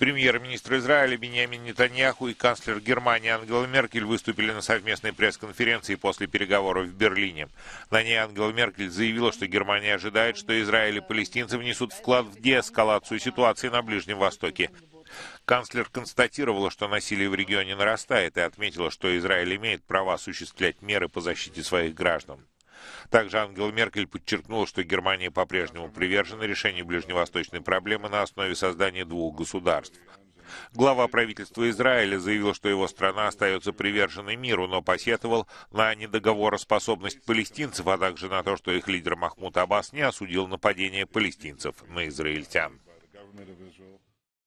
Премьер-министр Израиля Беньямин Нетаньяху и канцлер Германии Ангела Меркель выступили на совместной пресс-конференции после переговоров в Берлине. На ней Ангела Меркель заявила, что Германия ожидает, что Израиль и палестинцы внесут вклад в деэскалацию ситуации на Ближнем Востоке. Канцлер констатировала, что насилие в регионе нарастает и отметила, что Израиль имеет право осуществлять меры по защите своих граждан. Также Ангела Меркель подчеркнула, что Германия по-прежнему привержена решению ближневосточной проблемы на основе создания двух государств. Глава правительства Израиля заявил, что его страна остается приверженной миру, но посетовал на недоговороспособность палестинцев, а также на то, что их лидер Махмуд Аббас не осудил нападение палестинцев на израильтян.